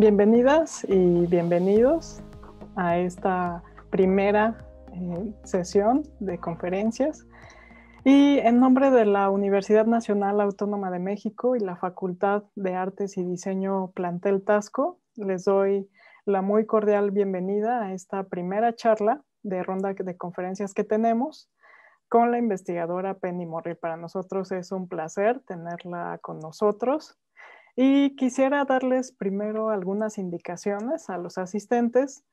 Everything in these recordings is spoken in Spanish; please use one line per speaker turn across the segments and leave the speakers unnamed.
Bienvenidas y bienvenidos a esta primera eh, sesión de conferencias. Y en nombre de la Universidad Nacional Autónoma de México y la Facultad de Artes y Diseño Plantel Tasco, les doy la muy cordial bienvenida a esta primera charla de ronda de conferencias que tenemos con la investigadora Penny Morrill. Para nosotros es un placer tenerla con nosotros. Y quisiera darles primero algunas indicaciones a los asistentes.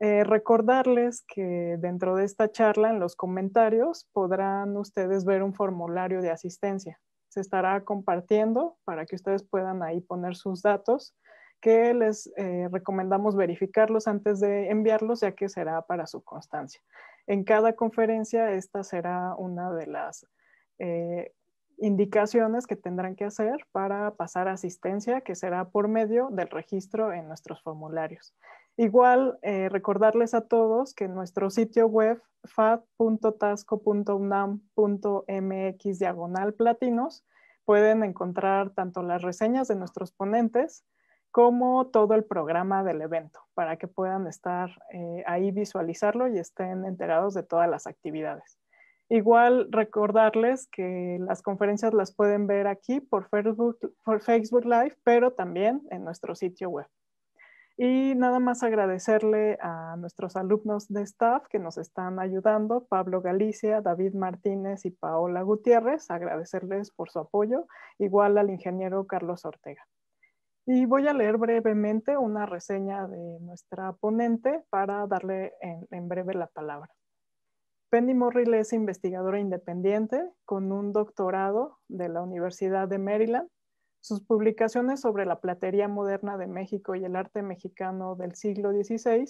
Eh, recordarles que dentro de esta charla, en los comentarios, podrán ustedes ver un formulario de asistencia. Se estará compartiendo para que ustedes puedan ahí poner sus datos, que les eh, recomendamos verificarlos antes de enviarlos, ya que será para su constancia. En cada conferencia, esta será una de las eh, indicaciones que tendrán que hacer para pasar asistencia, que será por medio del registro en nuestros formularios. Igual, eh, recordarles a todos que en nuestro sitio web fat.tasco.unam.mx diagonal platinos pueden encontrar tanto las reseñas de nuestros ponentes como todo el programa del evento para que puedan estar eh, ahí, visualizarlo y estén enterados de todas las actividades. Igual recordarles que las conferencias las pueden ver aquí por Facebook, por Facebook Live, pero también en nuestro sitio web. Y nada más agradecerle a nuestros alumnos de staff que nos están ayudando, Pablo Galicia, David Martínez y Paola Gutiérrez, agradecerles por su apoyo, igual al ingeniero Carlos Ortega. Y voy a leer brevemente una reseña de nuestra ponente para darle en, en breve la palabra. Penny Morrill es investigadora independiente con un doctorado de la Universidad de Maryland. Sus publicaciones sobre la platería moderna de México y el arte mexicano del siglo XVI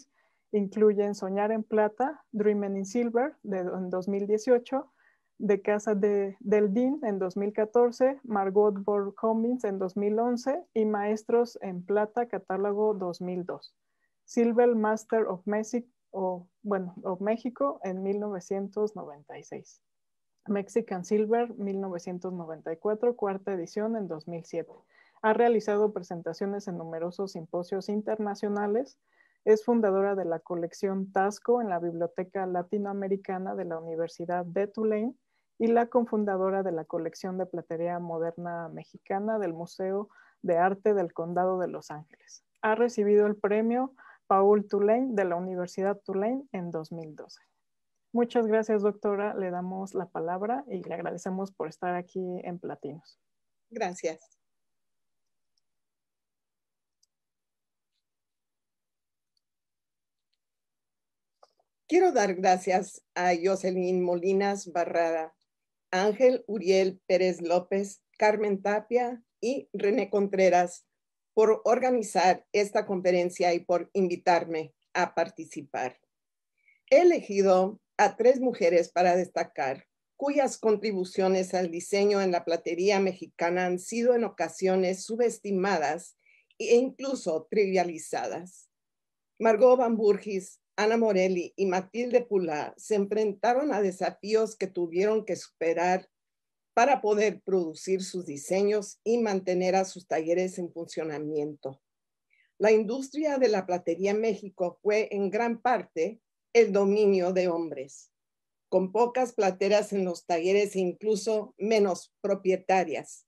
incluyen Soñar en Plata, Dreaming in Silver de, en 2018, De Casa de, del Dean en 2014, Margot borg en 2011 y Maestros en Plata, catálogo 2002. Silver Master of Mexico o bueno, México en 1996. Mexican Silver 1994, cuarta edición en 2007. Ha realizado presentaciones en numerosos simposios internacionales. Es fundadora de la colección Tasco en la Biblioteca Latinoamericana de la Universidad de Tulane y la cofundadora de la colección de platería moderna mexicana del Museo de Arte del Condado de Los Ángeles. Ha recibido el premio Paul Tulane de la Universidad Tulane en 2012. Muchas gracias, doctora. Le damos la palabra y le agradecemos por estar aquí en Platinos.
Gracias. Quiero dar gracias a Jocelyn Molinas Barrada, Ángel Uriel Pérez López, Carmen Tapia y René Contreras por organizar esta conferencia y por invitarme a participar. He elegido a tres mujeres para destacar, cuyas contribuciones al diseño en la platería mexicana han sido en ocasiones subestimadas e incluso trivializadas. Margot Van Burgis, Ana Morelli y Matilde Pula se enfrentaron a desafíos que tuvieron que superar para poder producir sus diseños y mantener a sus talleres en funcionamiento. La industria de la platería en México fue en gran parte el dominio de hombres, con pocas plateras en los talleres e incluso menos propietarias.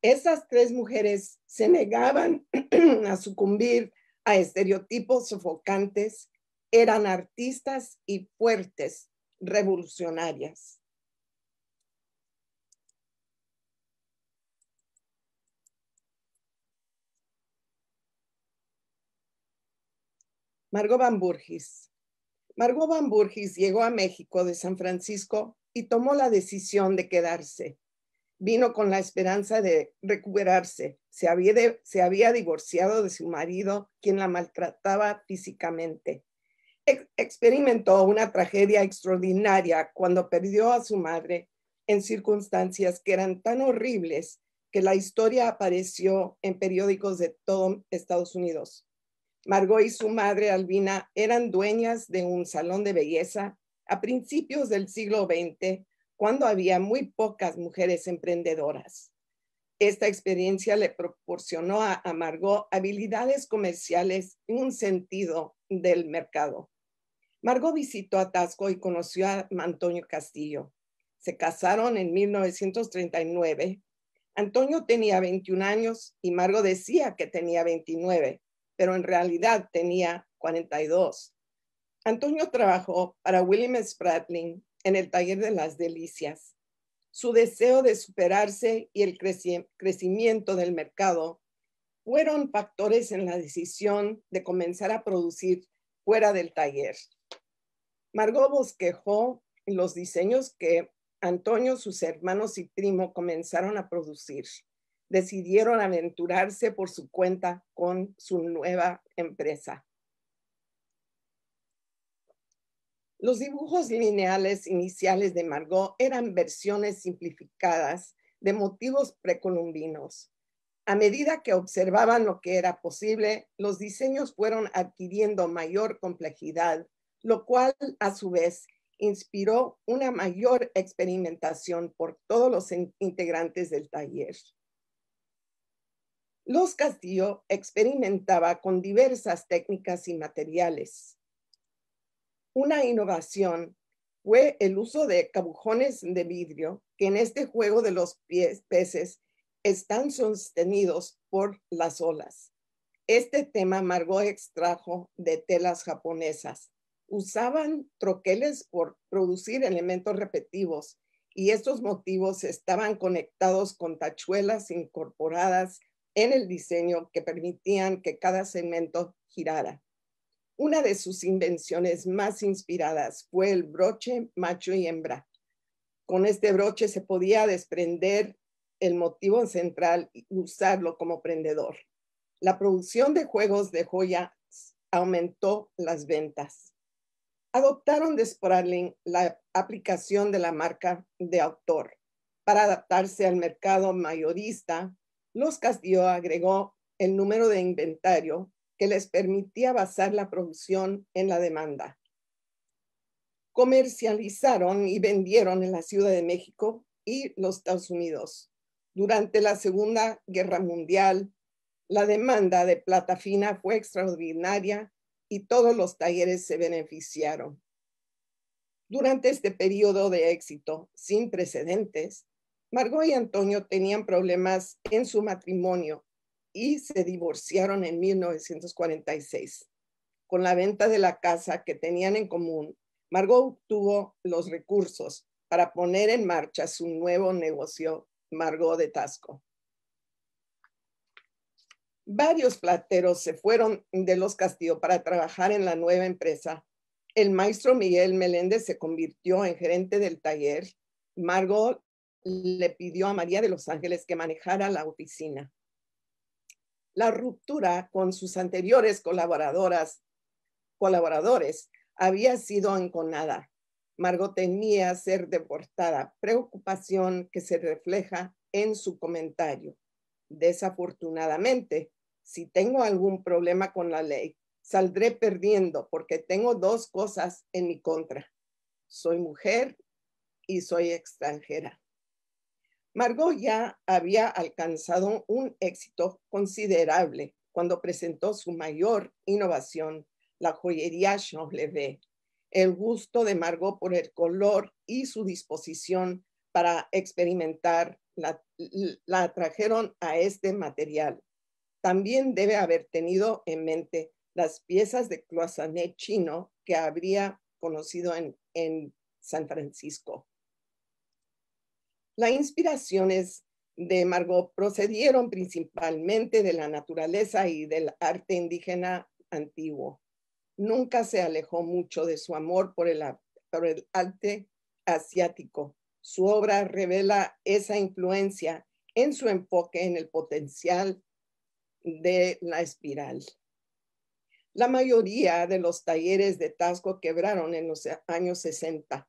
Esas tres mujeres se negaban a sucumbir a estereotipos sofocantes, eran artistas y fuertes revolucionarias. Margot Van Burgis. Margot Van Burgis llegó a México de San Francisco y tomó la decisión de quedarse. Vino con la esperanza de recuperarse. Se había, se había divorciado de su marido, quien la maltrataba físicamente. experimentó una tragedia extraordinaria cuando perdió a su madre en circunstancias que eran tan horribles que la historia apareció en periódicos de todo Estados Unidos. Margot y su madre Albina eran dueñas de un salón de belleza a principios del siglo XX, cuando había muy pocas mujeres emprendedoras. Esta experiencia le proporcionó a Margot habilidades comerciales en un sentido del mercado. Margot visitó a y conoció a Antonio Castillo. Se casaron en 1939. Antonio tenía 21 años y Margot decía que tenía 29 pero en realidad tenía 42. Antonio trabajó para William Spratling en el taller de las delicias. Su deseo de superarse y el crecimiento del mercado fueron factores en la decisión de comenzar a producir fuera del taller. Margot bosquejó los diseños que Antonio, sus hermanos y primo comenzaron a producir decidieron aventurarse por su cuenta con su nueva empresa. Los dibujos lineales iniciales de Margot eran versiones simplificadas de motivos precolombinos. A medida que observaban lo que era posible, los diseños fueron adquiriendo mayor complejidad, lo cual a su vez inspiró una mayor experimentación por todos los integrantes del taller. Los Castillo experimentaba con diversas técnicas y materiales. Una innovación fue el uso de cabujones de vidrio que en este juego de los peces están sostenidos por las olas. Este tema Margot extrajo de telas japonesas. Usaban troqueles por producir elementos repetitivos y estos motivos estaban conectados con tachuelas incorporadas en el diseño que permitían que cada segmento girara. Una de sus invenciones más inspiradas fue el broche macho y hembra. Con este broche se podía desprender el motivo central y usarlo como prendedor. La producción de juegos de joyas aumentó las ventas. Adoptaron de Sporadling la aplicación de la marca de autor para adaptarse al mercado mayorista los Castillo agregó el número de inventario que les permitía basar la producción en la demanda. Comercializaron y vendieron en la Ciudad de México y los Estados Unidos. Durante la Segunda Guerra Mundial, la demanda de plata fina fue extraordinaria y todos los talleres se beneficiaron. Durante este periodo de éxito sin precedentes, Margot y Antonio tenían problemas en su matrimonio y se divorciaron en 1946. Con la venta de la casa que tenían en común, Margot obtuvo los recursos para poner en marcha su nuevo negocio, Margot de Tasco. Varios plateros se fueron de los Castillo para trabajar en la nueva empresa. El maestro Miguel Meléndez se convirtió en gerente del taller. Margot le pidió a María de los Ángeles que manejara la oficina. La ruptura con sus anteriores colaboradoras, colaboradores había sido enconada. Margot temía ser deportada, preocupación que se refleja en su comentario. Desafortunadamente, si tengo algún problema con la ley, saldré perdiendo porque tengo dos cosas en mi contra. Soy mujer y soy extranjera. Margot ya había alcanzado un éxito considerable cuando presentó su mayor innovación, la joyería Chanlevé. El gusto de Margot por el color y su disposición para experimentar la, la atrajeron a este material. También debe haber tenido en mente las piezas de cloisonné chino que habría conocido en San Francisco. Las inspiraciones de Margot procedieron principalmente de la naturaleza y del arte indígena antiguo. Nunca se alejó mucho de su amor por el, arte asiático. Su obra revela esa influencia en su enfoque en el potencial de la espiral. La mayoría de los talleres de Tasco quebraron en los años 60.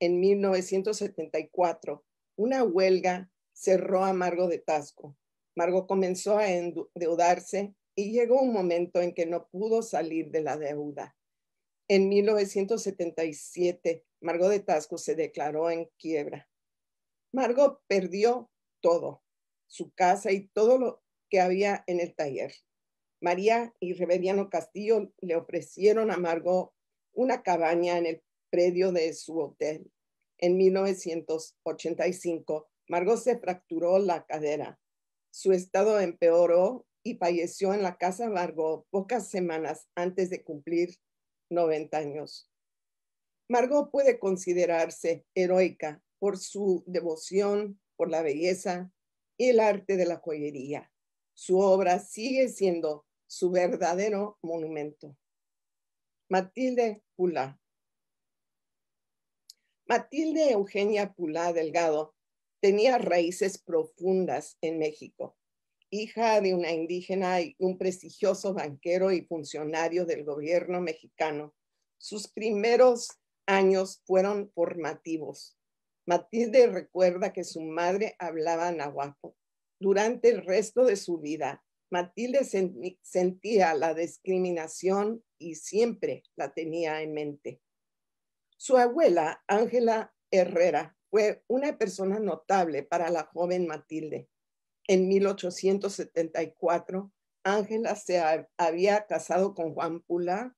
En 1974, una huelga cerró a Margo de Tasco. Margo comenzó a endeudarse y llegó un momento en que no pudo salir de la deuda. En 1977, Margo de Tasco se declaró en quiebra. Margo perdió todo, su casa y todo lo que había en el taller. María y Reveriano Castillo le ofrecieron a Margo una cabaña en el predio de su hotel. En 1985, Margot se fracturó la cadera. Su estado empeoró y falleció en la casa Margot pocas semanas antes de cumplir 90 años. Margot puede considerarse heroica por su devoción por la belleza y el arte de la joyería. Su obra sigue siendo su verdadero monumento. Matilde Pula Matilde Eugenia Pulá Delgado tenía raíces profundas en México. Hija de una indígena y un prestigioso banquero y funcionario del gobierno mexicano, sus primeros años fueron formativos. Matilde recuerda que su madre hablaba nahuatl. Durante el resto de su vida, Matilde sentía la discriminación y siempre la tenía en mente. Su abuela, Ángela Herrera, fue una persona notable para la joven Matilde. En 1874, Ángela se había casado con Juan Pula,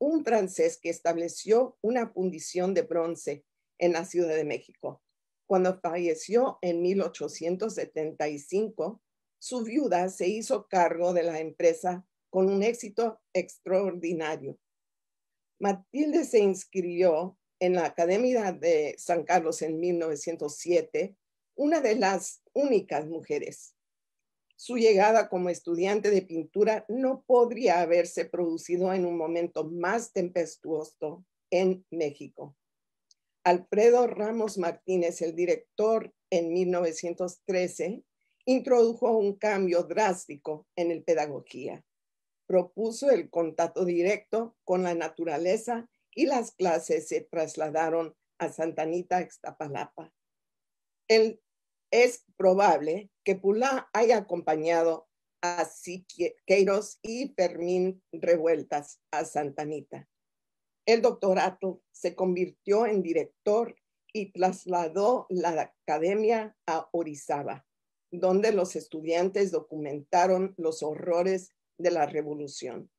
un francés que estableció una fundición de bronce en la Ciudad de México. Cuando falleció en 1875, su viuda se hizo cargo de la empresa con un éxito extraordinario. Matilde se inscribió en la Academia de San Carlos en 1907, una de las únicas mujeres. Su llegada como estudiante de pintura no podría haberse producido en un momento más tempestuoso en México. Alfredo Ramos Martínez, el director, en 1913 introdujo un cambio drástico en el pedagogía propuso el contacto directo con la naturaleza y las clases se trasladaron a Santa Anita, Extapalapa. es probable que Pulá haya acompañado a Siqueiros y Fermín Revueltas a Santa Anita. El doctorato se convirtió en director y trasladó la academia a Orizaba, donde los estudiantes documentaron los horrores de la revolución.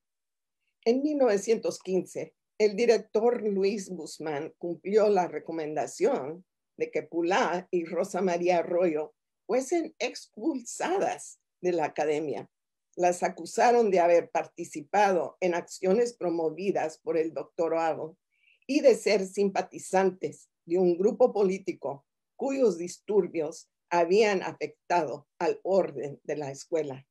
En 1915, el director Luis Guzmán cumplió la recomendación de que Pulá y Rosa María Arroyo fuesen expulsadas de la academia. Las acusaron de haber participado en acciones promovidas por el doctor doctorado y de ser simpatizantes de un grupo político cuyos disturbios habían afectado al orden de la escuela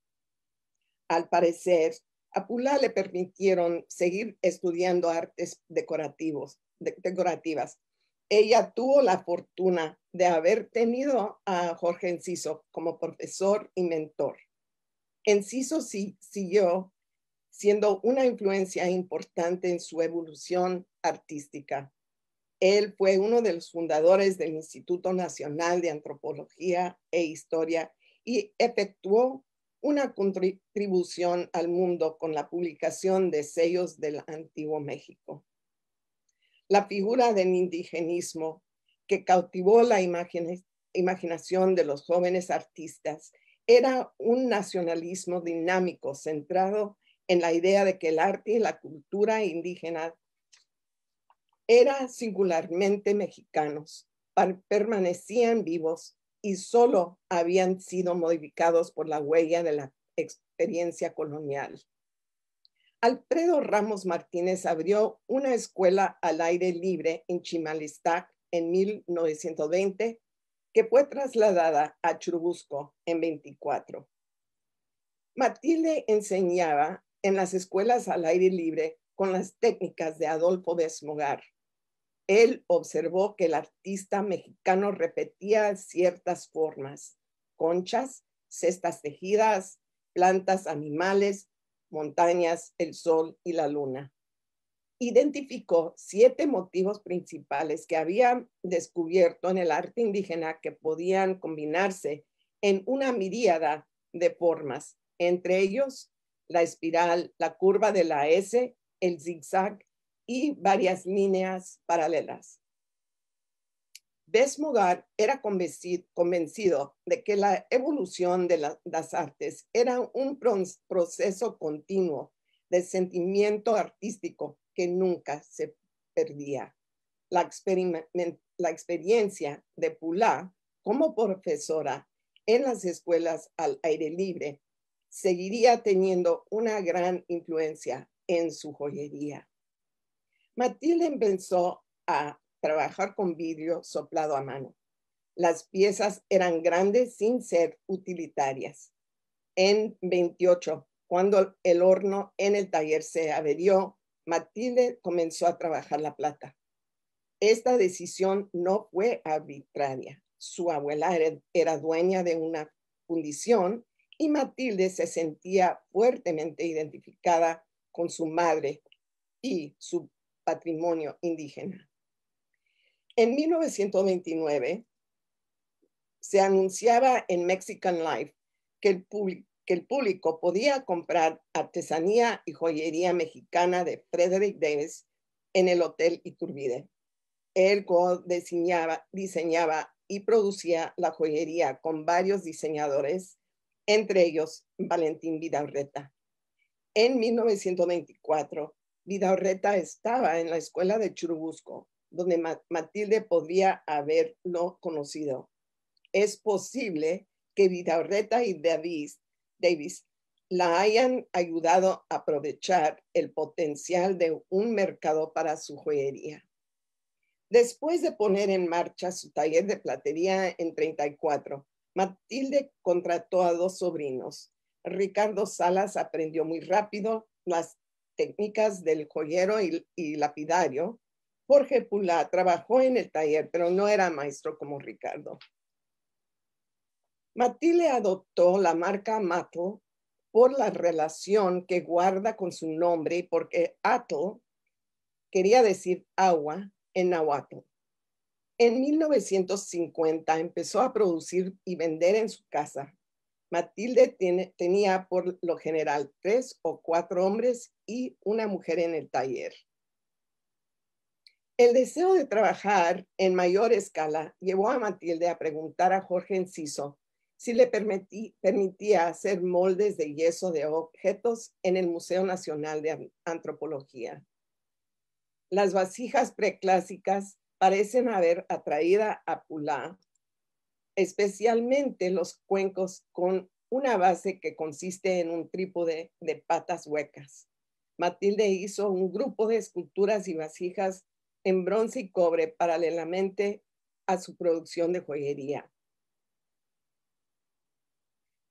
al parecer, a Pula le permitieron seguir estudiando artes decorativas. Ella tuvo la fortuna de haber tenido a Jorge Enciso como profesor y mentor. Enciso siguió siendo una influencia importante en su evolución artística. Él fue uno de los fundadores del Instituto Nacional de Antropología e Historia y efectuó una contribución al mundo con la publicación de sellos del antiguo México. La figura del indigenismo que cautivó la imaginación de los jóvenes artistas era un nacionalismo dinámico centrado en la idea de que el arte y la cultura indígena era singularmente mexicanos, permanecían vivos y solo habían sido modificados por la huella de la experiencia colonial. Alfredo Ramos Martínez abrió una escuela al aire libre en Chimalistac en 1920 que fue trasladada a Churubusco en 24. Matilde enseñaba en las escuelas al aire libre con las técnicas de Adolfo Smogar. Él observó que el artista mexicano repetía ciertas formas, conchas, cestas tejidas, plantas, animales, montañas, el sol y la luna. Identificó siete motivos principales que había descubierto en el arte indígena que podían combinarse en una miríada de formas, entre ellos la espiral, la curva de la S, el zigzag, y varias líneas paralelas. Besmugar era convencido de que la evolución de las artes era un proceso continuo de sentimiento artístico que nunca se perdía. La, experiencia de Pula como profesora en las escuelas al aire libre seguiría teniendo una gran influencia en su joyería. Matilde empezó a trabajar con vidrio soplado a mano. Las piezas eran grandes sin ser utilitarias. En 28, cuando el horno en el taller se averió, Matilde comenzó a trabajar la plata. Esta decisión no fue arbitraria. Su abuela era dueña de una fundición y Matilde se sentía fuertemente identificada con su madre y su patrimonio indígena. En 1929 se anunciaba en Mexican Life que el, público podía comprar artesanía y joyería mexicana de Frederick Davis en el Hotel Iturbide. Él diseñaba, diseñaba y producía la joyería con varios diseñadores, entre ellos Valentín Vidaurreta. En 1924 Vidaurreta estaba en la escuela de Churubusco, donde Matilde podía haberlo conocido. Es posible que Vidaurreta y Davis, Davis la hayan ayudado a aprovechar el potencial de un mercado para su joyería. Después de poner en marcha su taller de platería en 34, Matilde contrató a dos sobrinos. Ricardo Salas aprendió muy rápido las técnicas del joyero y, lapidario, Jorge Pulá trabajó en el taller, pero no era maestro como Ricardo. Matile adoptó la marca Mato por la relación que guarda con su nombre, y porque Ato quería decir agua en nahuatl. En 1950 empezó a producir y vender en su casa Matilde tenía por lo general tres o cuatro hombres y una mujer en el taller. El deseo de trabajar en mayor escala llevó a Matilde a preguntar a Jorge Enciso si le permitía hacer moldes de yeso de objetos en el Museo Nacional de Antropología. Las vasijas preclásicas parecen haber atraído a Pulá especialmente los cuencos con una base que consiste en un trípode de patas huecas. Matilde hizo un grupo de esculturas y vasijas en bronce y cobre paralelamente a su producción de joyería.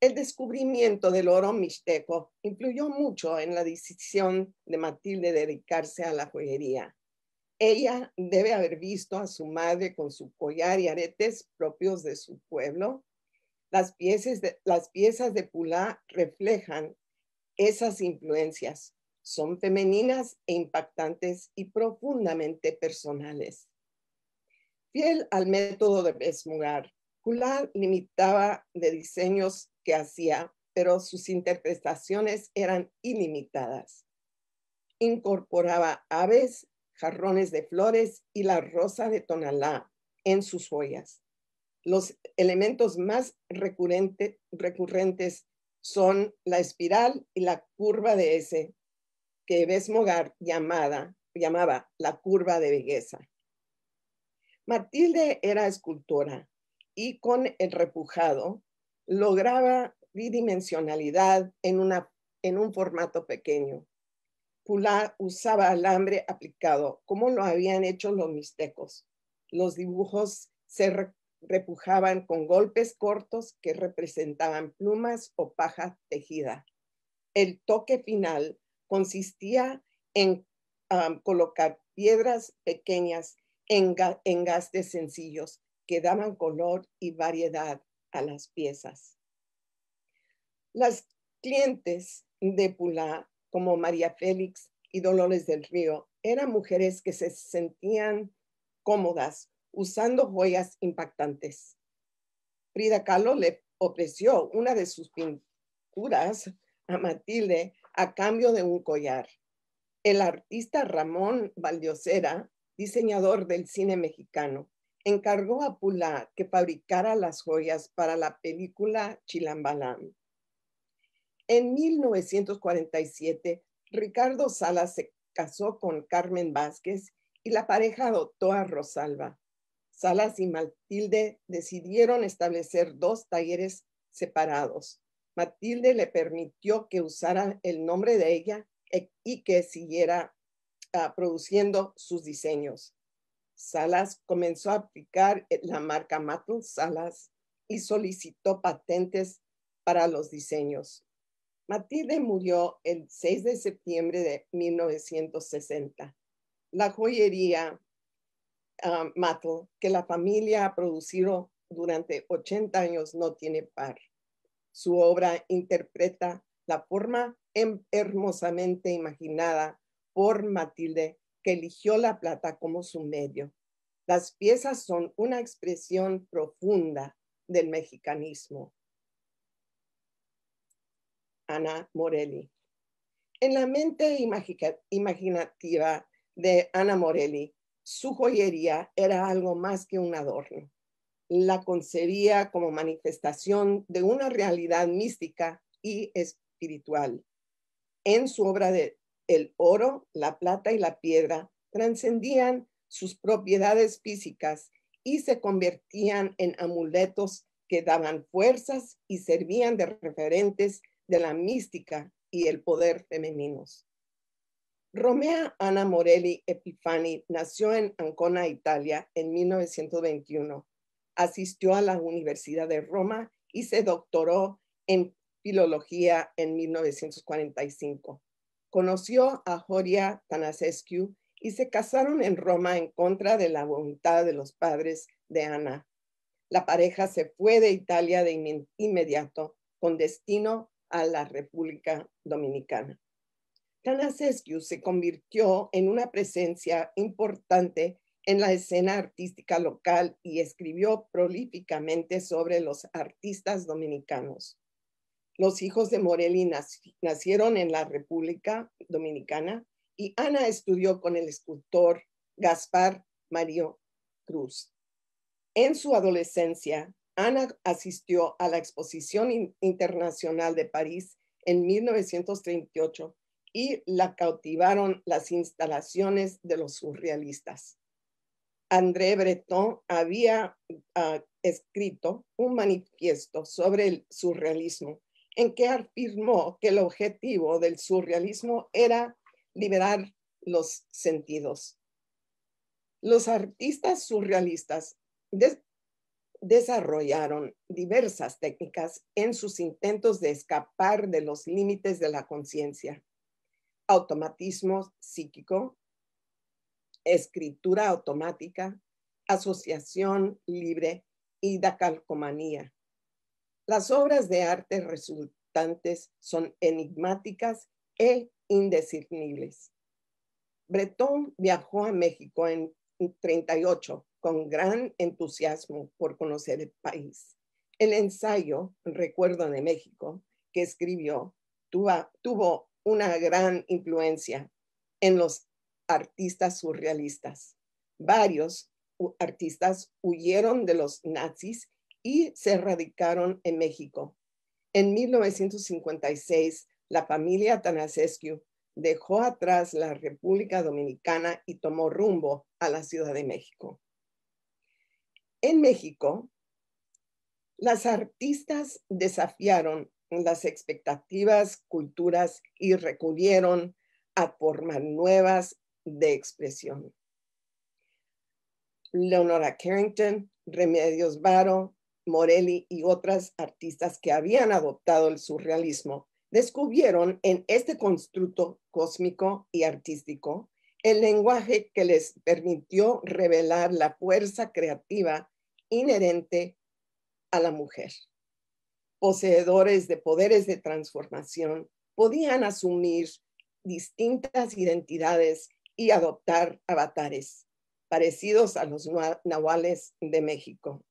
El descubrimiento del oro mixteco influyó mucho en la decisión de Matilde de dedicarse a la joyería. Ella debe haber visto a su madre con su collar y aretes propios de su pueblo. Las piezas de, las piezas de Pulá reflejan esas influencias. Son femeninas e impactantes y profundamente personales. Fiel al método de Besmugar, Pulá limitaba de diseños que hacía, pero sus interpretaciones eran ilimitadas. Incorporaba aves jarrones de flores y la rosa de Tonalá en sus joyas. Los elementos más recurrentes son la espiral y la curva de S, que Besmogar llamada, llamaba la curva de belleza. Matilde era escultora y con el repujado lograba bidimensionalidad en un formato pequeño. Pulá usaba alambre aplicado, como lo habían hecho los mixtecos. Los dibujos se repujaban con golpes cortos que representaban plumas o paja tejida. El toque final consistía en colocar piedras pequeñas en gastes sencillos que daban color y variedad a las piezas. Las clientes de Pulá como María Félix y Dolores del Río, eran mujeres que se sentían cómodas usando joyas impactantes. Frida Kahlo le ofreció una de sus pinturas a Matilde a cambio de un collar. El artista Ramón Valdiosera, diseñador del cine mexicano, encargó a Pula que fabricara las joyas para la película Chilambalán. En 1947, Ricardo Salas se casó con Carmen Vázquez y la pareja adoptó a Rosalba. Salas y Matilde decidieron establecer dos talleres separados. Matilde le permitió que usara el nombre de ella e, y que siguiera ah, produciendo sus diseños. Salas comenzó a aplicar eh, la marca Matul Salas y solicitó patentes para los diseños. Matilde murió el 6 de septiembre de 1960. La joyería um, Mato, que la familia ha producido durante 80 años no tiene par. Su obra interpreta la forma em, hermosamente imaginada por Matilde que eligió la plata como su medio. Las piezas son una expresión profunda del mexicanismo, Ana Morelli. En la mente imaginativa de Ana Morelli, su joyería era algo más que un adorno. La concebía como manifestación de una realidad mística y espiritual. En su obra de el oro, la plata y la piedra trascendían sus propiedades físicas y se convertían en amuletos que daban fuerzas y servían de referentes de la mística y el poder femeninos. Romea Ana Morelli Epifani nació en Ancona, Italia, en 1921. Asistió a la Universidad de Roma y se doctoró en filología en 1945. Conoció a Joria Tanasescu y se casaron en Roma en contra de la voluntad de los padres de Ana. La pareja se fue de Italia de inmediato con destino a la República Dominicana. Tanasescu se convirtió en una presencia importante en la escena artística local y escribió prolíficamente sobre los artistas dominicanos. Los hijos de Morelli nacieron en la República Dominicana y Ana estudió con el escultor Gaspar Mario Cruz. En su adolescencia, Ana asistió a la Exposición Internacional de París en 1938 y la cautivaron las instalaciones de los surrealistas. André Breton había ah, escrito un manifiesto sobre el surrealismo en que afirmó que el objetivo del surrealismo era liberar los sentidos. Los artistas surrealistas desarrollaron diversas técnicas en sus intentos de escapar de los límites de la conciencia. Automatismo psíquico, escritura automática, asociación libre y dacalcomanía. Las obras de arte resultantes son enigmáticas e indiscernibles. Breton viajó a México en 1938 con gran entusiasmo por conocer el país. El ensayo Recuerdo de México que escribió tuvo, una gran influencia en los artistas surrealistas. Varios artistas huyeron de los nazis y se radicaron en México. En 1956, la familia Tanasescu dejó atrás la República Dominicana y tomó rumbo a la Ciudad de México. En México, las artistas desafiaron las expectativas, culturas y recurrieron a formas nuevas de expresión. Leonora Carrington, Remedios Varo, Morelli y otras artistas que habían adoptado el surrealismo descubrieron en este constructo cósmico y artístico el lenguaje que les permitió revelar la fuerza creativa inherente a la mujer. Poseedores de poderes de transformación, podían asumir distintas identidades y adoptar avatares parecidos a los nahuales de México.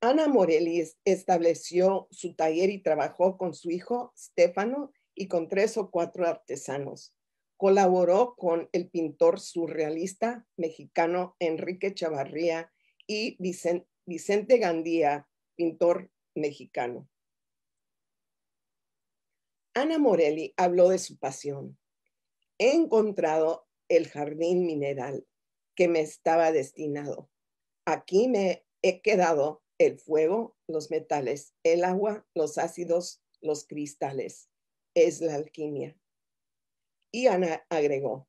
Ana Morelis estableció su taller y trabajó con su hijo Stefano y con tres o cuatro artesanos. Colaboró con el pintor surrealista mexicano Enrique Chavarría y Vicente Gandía, pintor mexicano. Ana Morelli habló de su pasión. He encontrado el jardín mineral que me estaba destinado. Aquí me he quedado el fuego, los metales, el agua, los ácidos, los cristales. Es la alquimia. Y Ana agregó,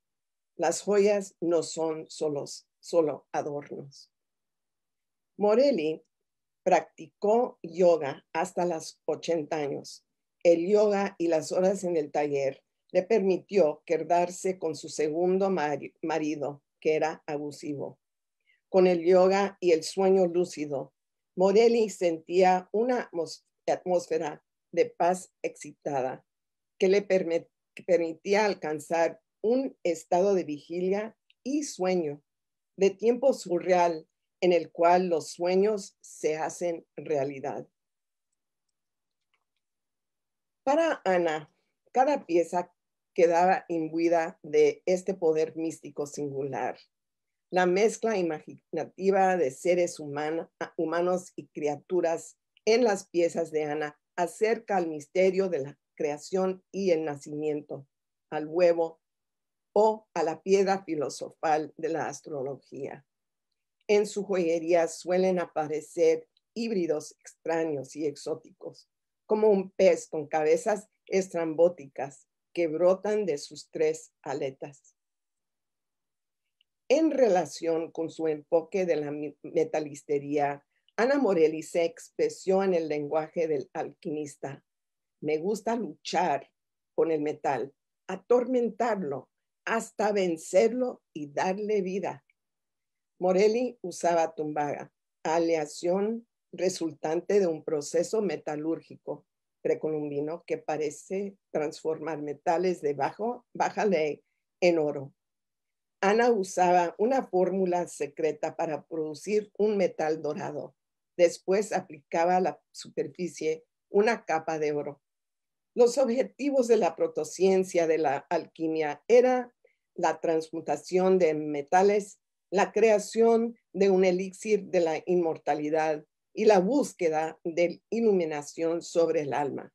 las joyas no son solos, solo adornos. Morelli practicó yoga hasta los 80 años. El yoga y las horas en el taller le permitió quedarse con su segundo marido, que era abusivo. Con el yoga y el sueño lúcido, Morelli sentía una atmósfera de paz excitada que le permitía alcanzar un estado de vigilia y sueño, de tiempo surreal en el cual los sueños se hacen realidad. Para Ana, cada pieza quedaba imbuida de este poder místico singular, la mezcla imaginativa de seres ah, humanos y criaturas en las piezas de Ana acerca al misterio de la creación y el nacimiento, al huevo o a la piedra filosofal de la astrología. En su joyería suelen aparecer híbridos extraños y exóticos, como un pez con cabezas estrambóticas que brotan de sus tres aletas. En relación con su enfoque de la metalistería, Ana Morelli se expresó en el lenguaje del alquimista, me gusta luchar con el metal, atormentarlo hasta vencerlo y darle vida. Morelli usaba tumbaga, aleación resultante de un proceso metalúrgico precolombino que parece transformar metales de bajo, baja ley en oro. Ana usaba una fórmula secreta para producir un metal dorado. Después aplicaba a la superficie una capa de oro. Los objetivos de la protociencia de la alquimia era la transmutación de metales, la creación de un elixir de la inmortalidad y la búsqueda de iluminación sobre el alma.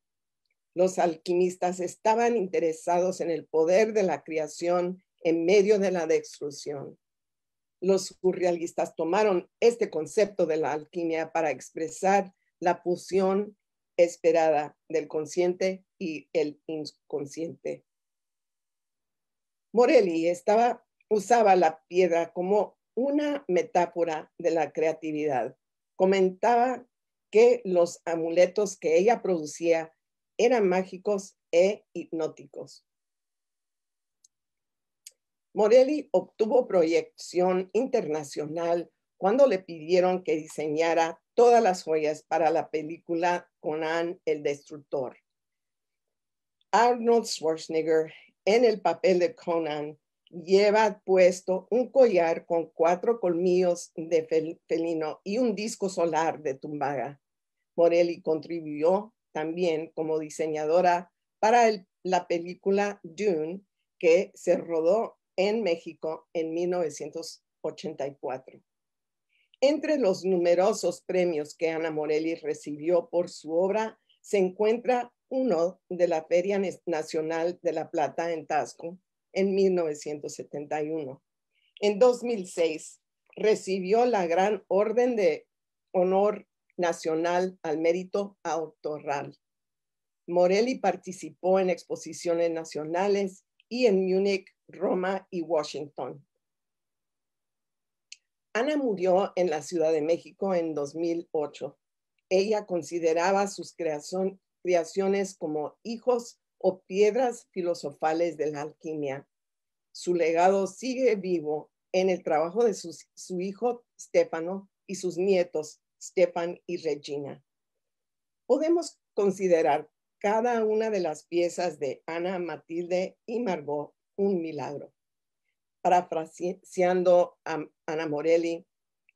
Los alquimistas estaban interesados en el poder de la creación en medio de la destrucción. Los surrealistas tomaron este concepto de la alquimia para expresar la fusión esperada del consciente y el inconsciente. Morelli usaba la piedra como una metáfora de la creatividad. Comentaba que los amuletos que ella producía eran mágicos e hipnóticos. Morelli obtuvo proyección internacional cuando le pidieron que diseñara todas las joyas para la película Conan el Destructor. Arnold Schwarzenegger, en el papel de Conan, lleva puesto un collar con cuatro colmillos de felino y un disco solar de tumbaga. Morelli contribuyó también como diseñadora para la película Dune, que se rodó en México en 1984. Entre los numerosos premios que Ana Morelli recibió por su obra se encuentra uno de la Feria Nacional de la Plata en Tasco en 1971. En 2006 recibió la Gran Orden de Honor Nacional al Mérito Autoral. Morelli participó en exposiciones nacionales y en Múnich, Roma y Washington. Ana murió en la Ciudad de México en 2008. Ella consideraba sus creaciones como hijos o piedras filosofales de la alquimia. Su legado sigue vivo en el trabajo de su, su hijo Stefano y sus nietos Stefan y Regina. Podemos considerar cada una de las piezas de Ana, Matilde y Margot un milagro. Parafraseando a Ana Morelli,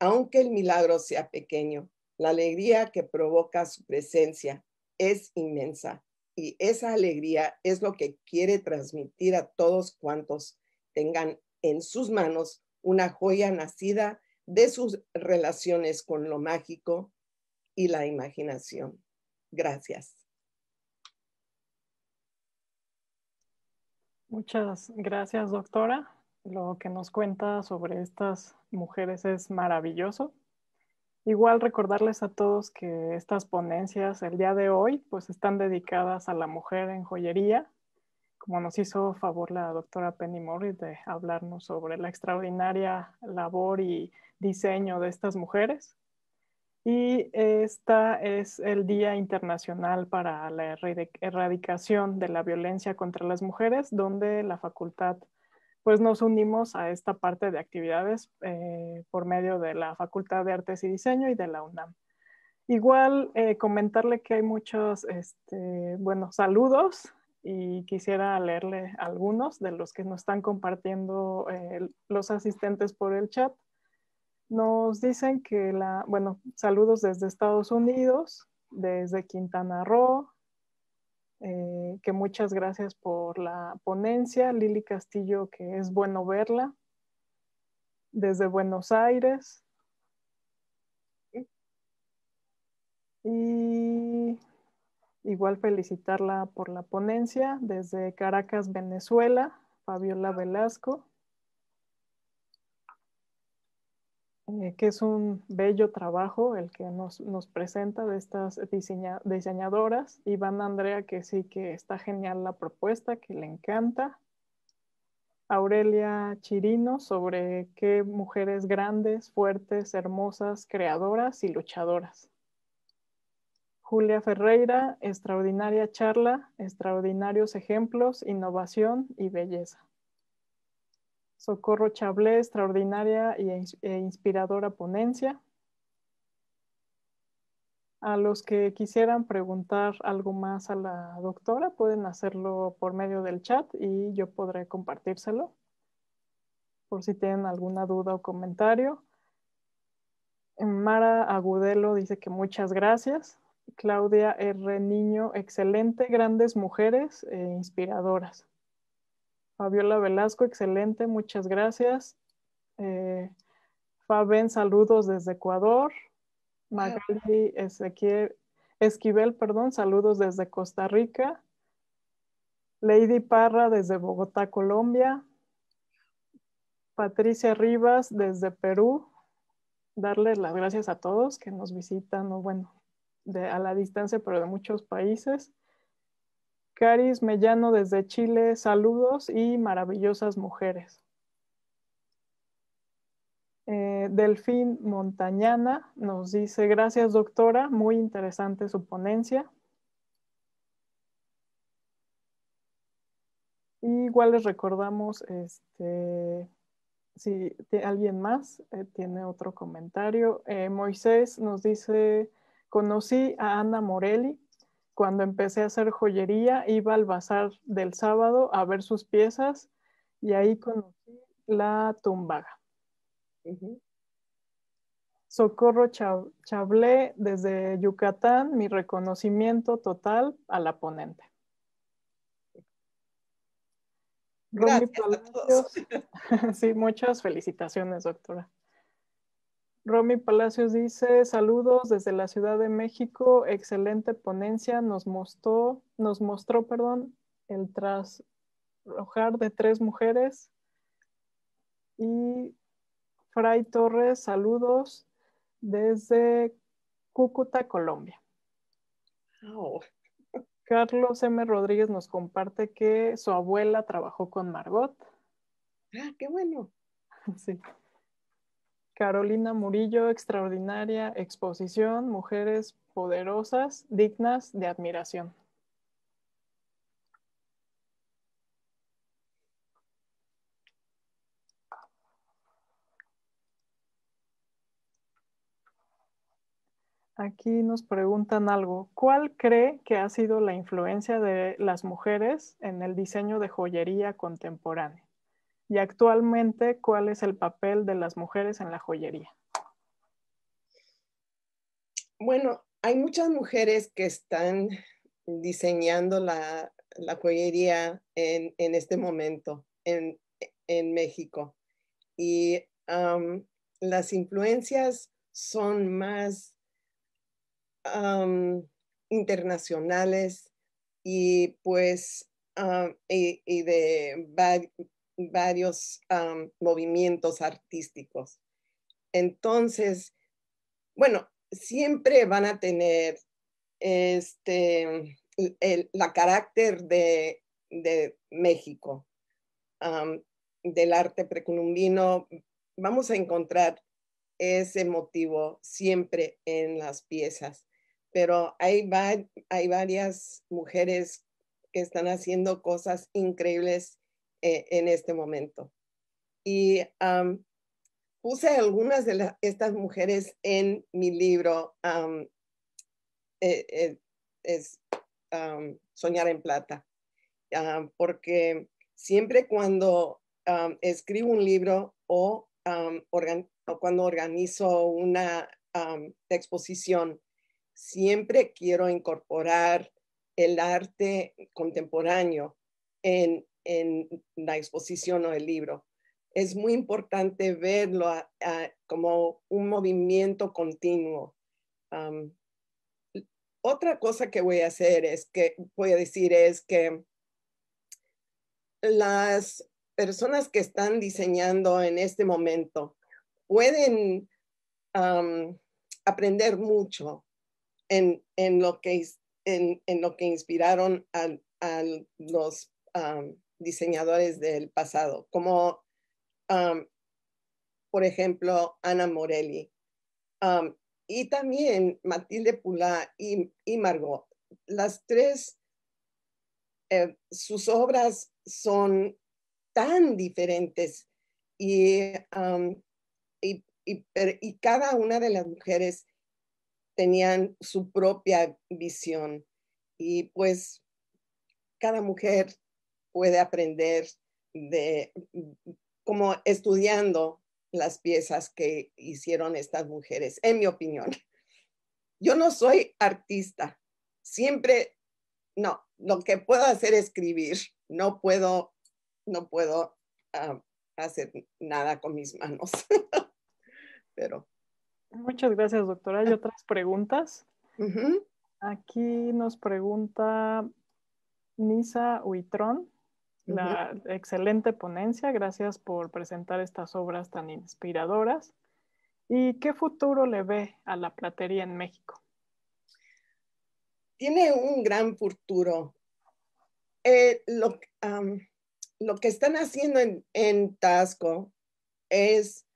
aunque el milagro sea pequeño, la alegría que provoca su presencia es inmensa y esa alegría es lo que quiere transmitir a todos cuantos tengan en sus manos una joya nacida de sus relaciones con lo mágico y la imaginación. Gracias.
Muchas gracias, doctora. Lo que nos cuenta sobre estas mujeres es maravilloso. Igual recordarles a todos que estas ponencias el día de hoy pues están dedicadas a la mujer en joyería, como nos hizo favor la doctora Penny Morris de hablarnos sobre la extraordinaria labor y diseño de estas mujeres. Y esta es el Día Internacional para la Erradicación de la Violencia contra las Mujeres, donde la Facultad pues nos unimos a esta parte de actividades eh, por medio de la Facultad de Artes y Diseño y de la UNAM. Igual eh, comentarle que hay muchos, este, bueno, saludos y quisiera leerle algunos de los que nos están compartiendo eh, los asistentes por el chat. Nos dicen que la, bueno, saludos desde Estados Unidos, desde Quintana Roo, eh, que muchas gracias por la ponencia. Lili Castillo, que es bueno verla desde Buenos Aires. Y igual felicitarla por la ponencia desde Caracas, Venezuela, Fabiola Velasco. Eh, que es un bello trabajo el que nos, presenta de estas diseñadoras. Iván Andrea, que sí que está genial la propuesta, que le encanta. Aurelia Chirino sobre qué mujeres grandes, fuertes, hermosas, creadoras y luchadoras. Julia Ferreira, extraordinaria charla, extraordinarios ejemplos, innovación y belleza. Socorro Chablé, extraordinaria e, e inspiradora ponencia. A los que quisieran preguntar algo más a la doctora, pueden hacerlo por medio del chat y yo podré compartírselo por si tienen alguna duda o comentario. Mara Agudelo dice que muchas gracias. Claudia R. Niño, excelente, grandes mujeres e inspiradoras. Fabiola Velasco, excelente, muchas gracias. Eh, Faben, saludos desde Ecuador. Magali Esquivel, perdón, saludos desde Costa Rica. Lady Parra desde Bogotá, Colombia. Patricia Rivas desde Perú. Darles las gracias a todos que nos visitan, bueno, a la distancia, pero de muchos países. Caris Mellano desde Chile, saludos y maravillosas mujeres. Eh, Delfín Montañana nos dice, gracias doctora, muy interesante su ponencia. igual les recordamos, este, si alguien más eh, tiene otro comentario, eh, Moisés nos dice, conocí a Ana Morelli, cuando empecé a hacer joyería, iba al bazar del sábado a ver sus piezas y ahí conocí la tumbaga. Socorro Chablé desde Yucatán, mi reconocimiento total a la ponente. Gracias sí, muchas felicitaciones, doctora. Romy Palacios dice, saludos desde la Ciudad de México, excelente ponencia, nos mostró, nos mostró, perdón, el trasrojar de tres mujeres. Y Fray Torres, saludos desde Cúcuta, Colombia. Carlos M. Rodríguez nos comparte que su abuela trabajó con Margot. Ah, qué bueno. Sí. Carolina Murillo, extraordinaria exposición, mujeres poderosas, dignas de admiración. Aquí nos preguntan algo. ¿Cuál cree que ha sido la influencia de las mujeres en el diseño de joyería contemporánea? y actualmente cuál es el
papel de las mujeres en la joyería. Bueno, hay muchas mujeres que están diseñando la, joyería en, este momento en, México. Y las influencias son más internacionales y pues y, de varios movimientos artísticos. Entonces, bueno, siempre van a tener este, el, la carácter de, de México, del arte precolombino. Vamos a encontrar ese motivo siempre en las piezas, pero hay, va, hay varias mujeres que están haciendo cosas increíbles eh, en este momento. Y puse algunas de estas mujeres en mi libro eh, eh, Soñar en Plata, porque siempre cuando escribo un libro o, o cuando organizo una exposición, siempre quiero incorporar el arte contemporáneo en en la exposición o el libro. Es muy importante verlo como un movimiento continuo. otra cosa que voy a hacer es que voy a decir es que las personas que están diseñando en este momento pueden aprender mucho en, lo que, en, lo que inspiraron a, los diseñadores del pasado, como por ejemplo Ana Morelli y también Matilde Pula y, Margot. Las tres, eh, sus obras son tan diferentes y, y, y cada una de las mujeres tenían su propia visión y pues cada mujer puede aprender de como estudiando las piezas que hicieron estas mujeres, en mi opinión. Yo no soy artista. Siempre, no, lo que puedo hacer es escribir. No puedo, no puedo ah, hacer nada con mis manos. Pero.
Muchas gracias, doctora. Hay otras preguntas. Aquí nos pregunta Nisa Huitrón la excelente ponencia. Gracias por presentar estas obras tan inspiradoras. ¿Y qué futuro le ve a la platería en México?
Tiene un gran futuro. Eh, lo, que están haciendo en, en Tasco es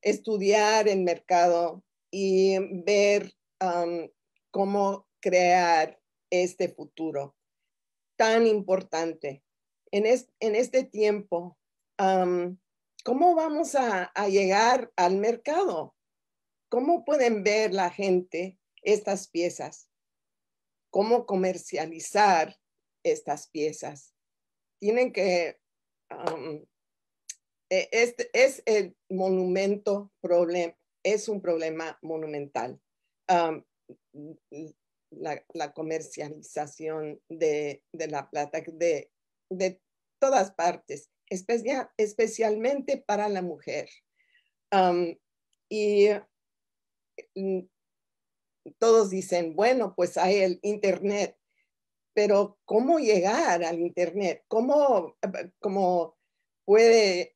estudiar el mercado y ver cómo crear este futuro tan importante en, este tiempo, ¿cómo vamos a, llegar al mercado? ¿Cómo pueden ver la gente estas piezas? ¿Cómo comercializar estas piezas? Tienen que e, este es el monumento problema, es un problema monumental. la, comercialización de, la plata, de, todas partes, especialmente para la mujer. y mm, todos dicen, bueno, pues hay el Internet, pero ¿cómo llegar al Internet? ¿Cómo, eh, puede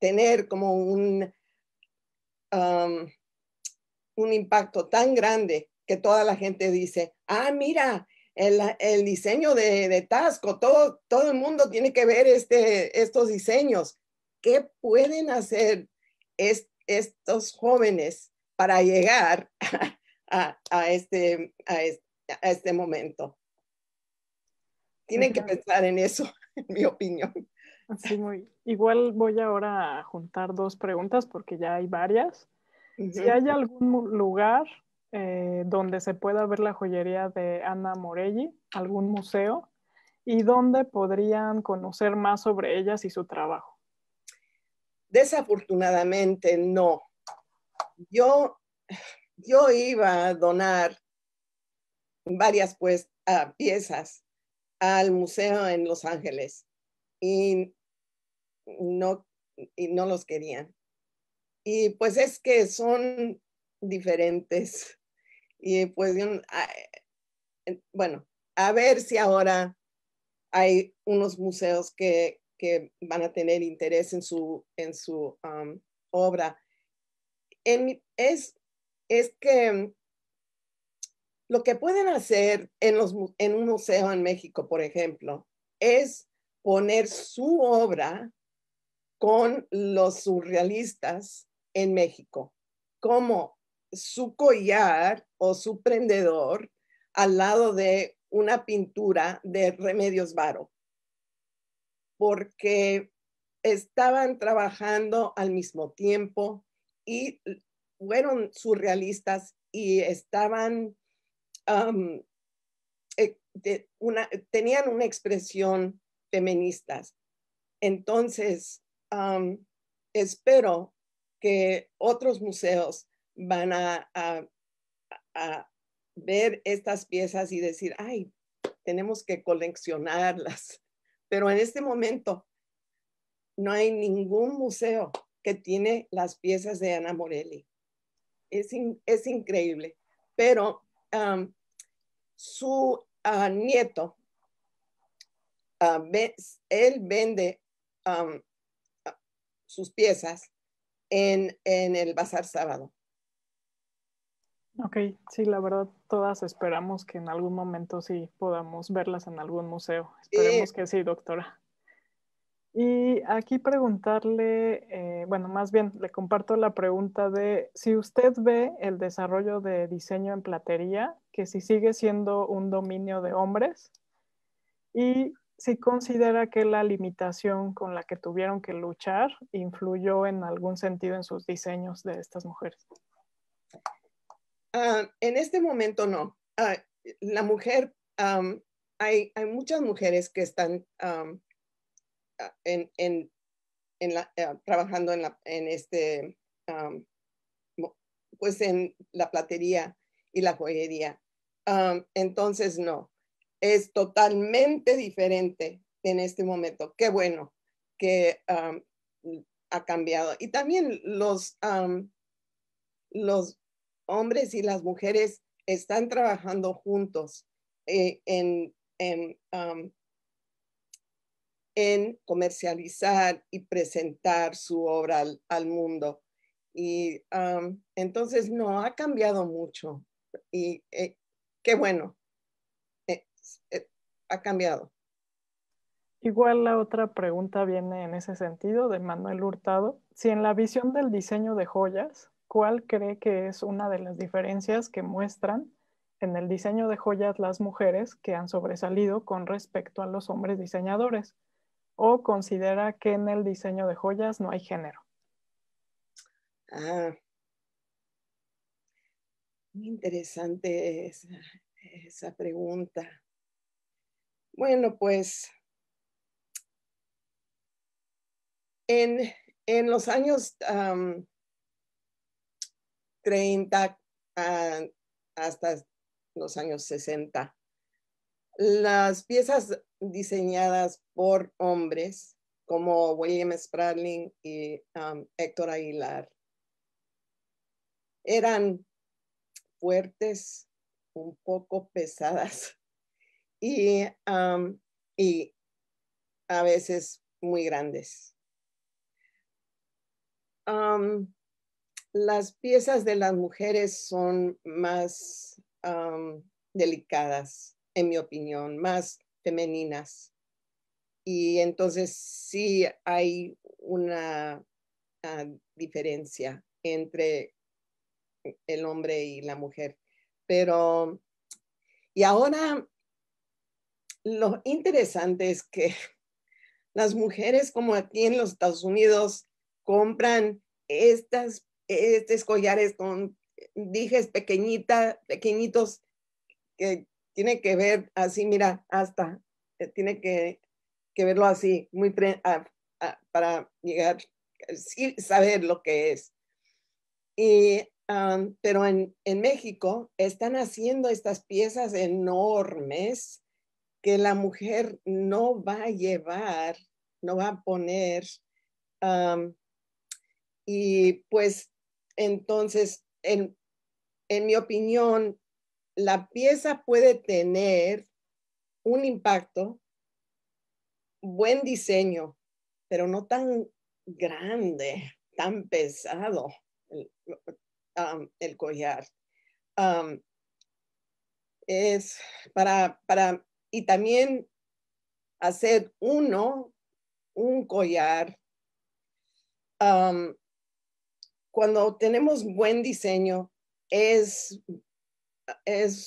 tener como un, un impacto tan grande que toda la gente dice, ah, mira, el, diseño de, de, Tasco, todo, todo el mundo tiene que ver este, estos diseños. ¿Qué pueden hacer estos jóvenes para llegar a, este, a, este, momento? Tienen que pensar en eso, en mi opinión. Igual
voy ahora a juntar dos preguntas porque ya hay varias. Si hay algún lugar eh, donde se pueda ver la joyería de Ana Morelli, algún museo, y donde podrían conocer más sobre ellas y su trabajo.
Desafortunadamente, no. Yo, yo iba a donar varias pues, piezas al museo en Los Ángeles y no, y no los querían. Y pues es que son diferentes. Y pues, ah, eh, bueno, a ver si ahora hay unos museos que, van a tener interés en su, en su um, obra. es, es que lo que pueden hacer en, los, en un museo en México, por ejemplo, es poner su obra con los surrealistas en México, como su collar o su prendedor al lado de una pintura de Remedios Varo, porque estaban trabajando al mismo tiempo y fueron surrealistas y estaban, eh, tenían una expresión feministas. Entonces, espero que otros museos van a, ver estas piezas y decir, ay, tenemos que coleccionarlas. Pero en este momento no hay ningún museo que tiene las piezas de Ana Morelli. Es, increíble. Pero su ah, nieto, ah, él vende sus piezas en el Bazar Sábado.
Ok, sí, la verdad, todas esperamos que en algún momento sí podamos verlas en algún museo. Esperemos que sí, doctora. Y aquí preguntarle, eh, bueno, más bien le comparto la pregunta de si usted ve el desarrollo de diseño en platería, que si sigue siendo un dominio de hombres, y si considera que la limitación con la que tuvieron que luchar influyó en algún sentido en sus diseños de estas mujeres.
Ah, en este momento no. Ah, la mujer, hay, muchas mujeres que están ah, en, la, trabajando en, la, en este, pues en la platería y la joyería. entonces no, es totalmente diferente en este momento. Qué bueno que ha cambiado. Y también los, los hombres y las mujeres están trabajando juntos eh, um, en, comercializar y presentar su obra al, mundo. Y um, entonces no ha cambiado mucho. Y eh, qué bueno, eh,
ha cambiado. Igual la otra pregunta viene en ese sentido de Manuel Hurtado. Si en la visión del diseño de joyas ¿cuál cree que es una de las diferencias que muestran en el diseño de joyas las mujeres que han sobresalido con respecto a los hombres diseñadores? ¿O considera que en el diseño de joyas
no hay género? Ah, muy interesante esa, pregunta. Bueno, pues en, los años 30 ah, hasta los años 60. Las piezas diseñadas por hombres como William Spradling y um, Héctor Aguilar eran fuertes, un poco pesadas y, um, y a veces muy grandes. Um, las piezas de las mujeres son más delicadas, en mi opinión, más femeninas. Y entonces sí hay una ah, diferencia entre el hombre y la mujer. Pero, y ahora, lo interesante es que las mujeres como aquí en los Estados Unidos compran estas estos collares con dijes pequeñita, pequeñitos, que tiene que ver así, mira, hasta, eh, tiene que, verlo así, muy ah, ah, para llegar, a saber lo que es. Ah, pero en, México están haciendo estas piezas enormes que la mujer no va a llevar, no va a poner. y pues entonces, en, mi opinión, la pieza puede tener un impacto, buen diseño, pero no tan grande, tan pesado el, um, collar. Um, es para, para, y también hacer uno, un collar, um, cuando tenemos buen diseño, es,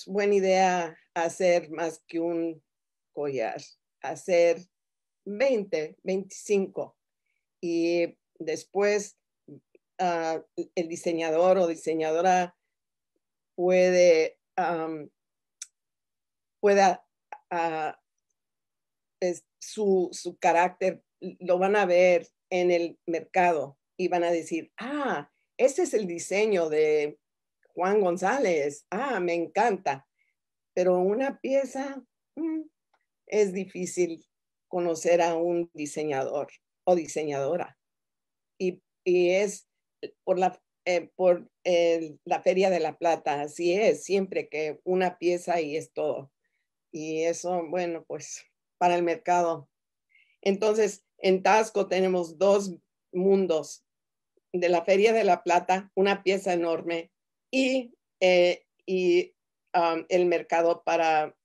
buena idea hacer más que un collar, hacer 20, 25. Y después ah, el diseñador o diseñadora puede, pueda, ah, su, su carácter, lo van a ver en el mercado y van a decir, ah, ese es el diseño de Juan González, ah, me encanta, pero una pieza mm, es difícil conocer a un diseñador o diseñadora. Y, es por, la, eh, por la Feria de la Plata, así es, siempre que una pieza y es todo. Y eso, bueno, pues para el mercado. Entonces, en Tasco tenemos dos mundos, de la Feria de la Plata, una pieza enorme, y, eh, y um, el mercado para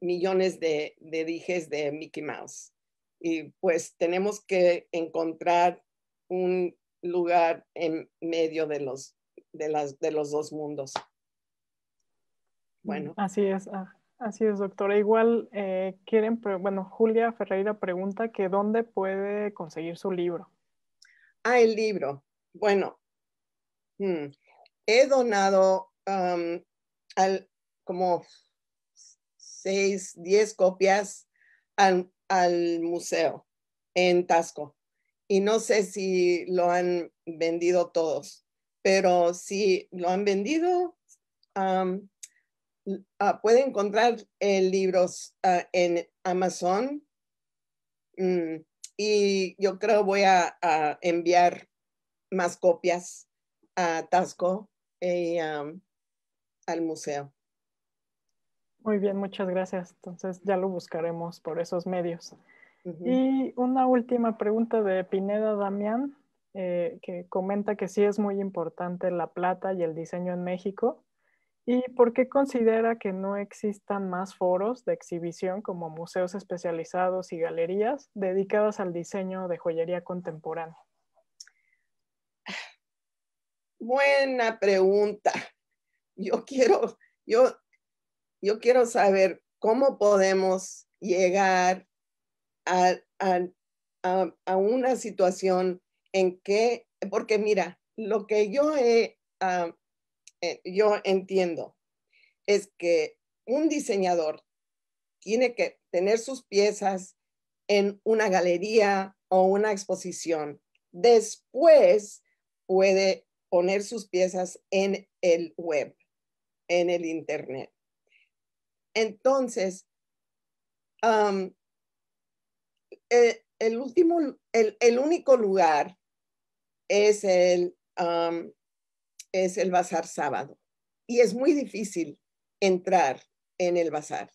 millones de, dijes de Mickey Mouse. Y pues tenemos que encontrar un lugar en medio de los, de las, de los dos mundos.
Bueno. Así es, ah, así es, doctora. Igual eh, quieren, bueno, Julia Ferreira pregunta que dónde puede conseguir su libro.
Ah, el libro. Bueno, mm, he donado al, como seis, diez copias al, museo en Tasco. Y no sé si lo han vendido todos, pero si lo han vendido, ah, puede encontrar el libros ah, en Amazon. Mm, y yo creo voy a, enviar más copias a Tasco y um, al museo.
Muy bien, muchas gracias. Entonces ya lo buscaremos por esos medios. Y una última pregunta de Pineda Damián, eh, que comenta que sí es muy importante la plata y el diseño en México, ¿Y por qué considera que no existan más foros de exhibición como museos especializados y galerías dedicadas al diseño de joyería contemporánea?
Buena pregunta. Yo quiero, yo, yo quiero saber cómo podemos llegar a, una situación en que, porque mira, lo que yo he eh, yo entiendo es que un diseñador tiene que tener sus piezas en una galería o una exposición. Después puede poner sus piezas en el web, en el Internet. Entonces, eh, el, último, el, único lugar es el, es el bazar sábado y es muy difícil entrar en el bazar.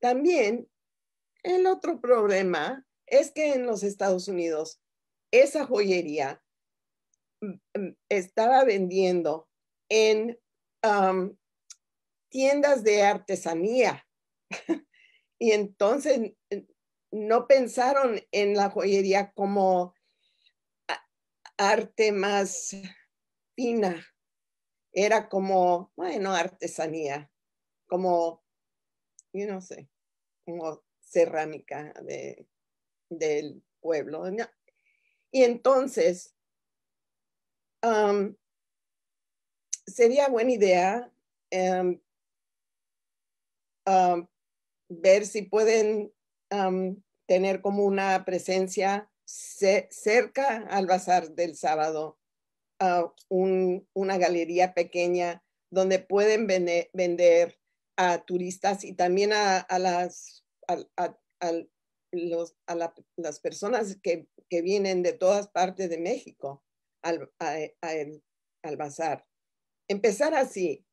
También el otro problema es que en los Estados Unidos esa joyería mm, mm, estaba vendiendo en tiendas de artesanía. y entonces no pensaron en la joyería como arte más era como, bueno, artesanía, como, yo no sé, como cerámica del pueblo. Y entonces, um, sería buena idea em, um, ver si pueden um, tener como una presencia cerca al bazar del sábado a una galería pequeña donde pueden vender a turistas y también a, las, a, las personas que, vienen de todas partes de México al, bazar. Empezar así,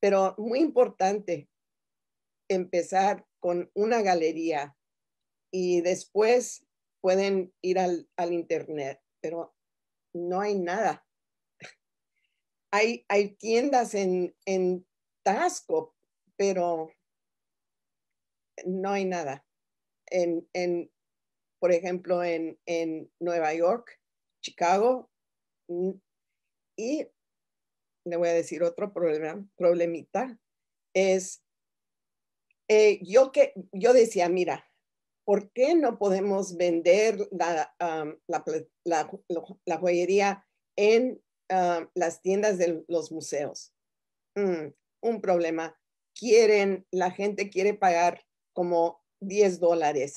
pero muy importante, empezar con una galería y después pueden ir al internet, pero no hay nada hay, hay tiendas en, en Tasco, pero no hay nada. En, en, por ejemplo, en, en Nueva York, Chicago, y le voy a decir otro problema, problemita, es, eh, yo, que, yo decía, mira, ¿por qué no podemos vender la, la, la, la, joyería en Ah, las tiendas de los museos. Mm, un problema. Quieren, la gente quiere pagar como 10 dólares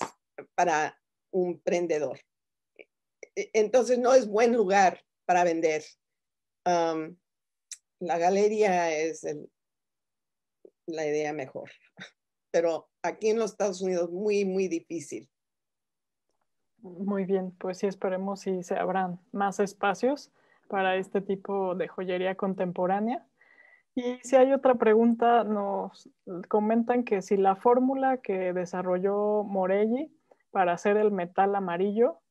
para un prendedor. E, entonces no es buen lugar para vender. la galería es la idea mejor, pero aquí en los Estados Unidos muy, muy difícil.
Muy bien, pues sí, esperemos si se abran más espacios para este tipo de joyería contemporánea. Y si hay otra pregunta, nos comentan que si la fórmula que desarrolló Morelli para hacer el metal amarillo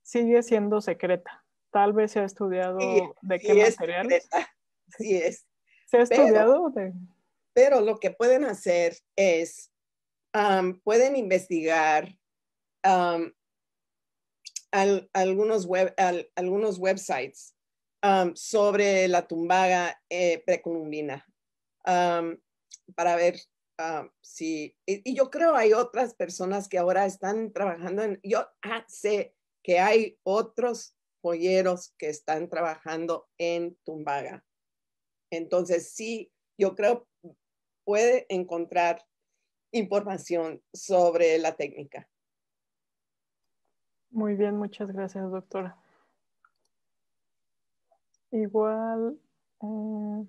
sigue siendo secreta.
Tal vez se ha estudiado de qué materiales. sí es. Se ha estudiado Pero lo que pueden hacer es, pueden investigar algunos, web, algunos websites sobre la tumbaga eh, precolumbina precolombina para ver si, y, yo creo hay otras personas que ahora están trabajando en, yo ah, sé que hay otros joyeros que están trabajando en tumbaga. Entonces, sí, yo creo puede encontrar información sobre la técnica.
Muy bien, muchas gracias, doctora. Igual, eh,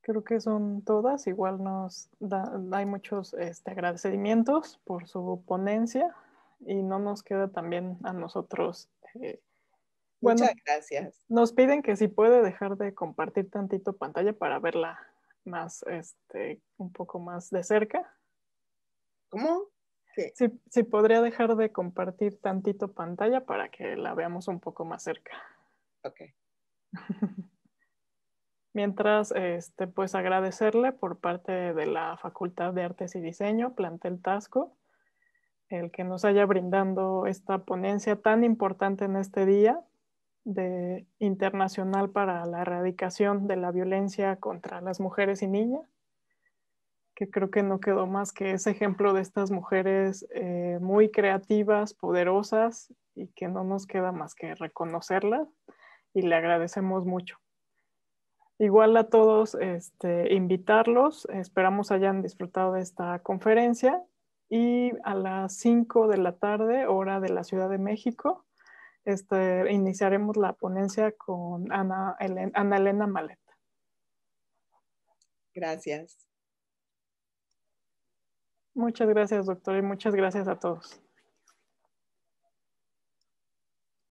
creo que son todas. Igual nos da, hay muchos este, agradecimientos por su ponencia y no nos queda también a nosotros. Eh,
Muchas gracias.
Nos piden que si puede dejar de compartir tantito pantalla para verla más, este, un poco más de cerca. ¿Cómo? Sí. si podría dejar de compartir tantito pantalla para que la veamos un poco más cerca. Mientras, este, pues agradecerle por parte de la Facultad de Artes y Diseño, Plantel Tasco, el que nos haya brindando esta ponencia tan importante en este día de internacional para la erradicación de la violencia contra las mujeres y niñas, que creo que no quedó más que ese ejemplo de estas mujeres eh, muy creativas, poderosas y que no nos queda más que reconocerlas y le agradecemos mucho. Igual a todos, este, invitarlos, esperamos hayan disfrutado de esta conferencia y a las 5 de la tarde, hora de la Ciudad de México, este, iniciaremos la ponencia con Ana, Ana Elena Maleta. Gracias. Muchas gracias, doctor, y muchas gracias a todos.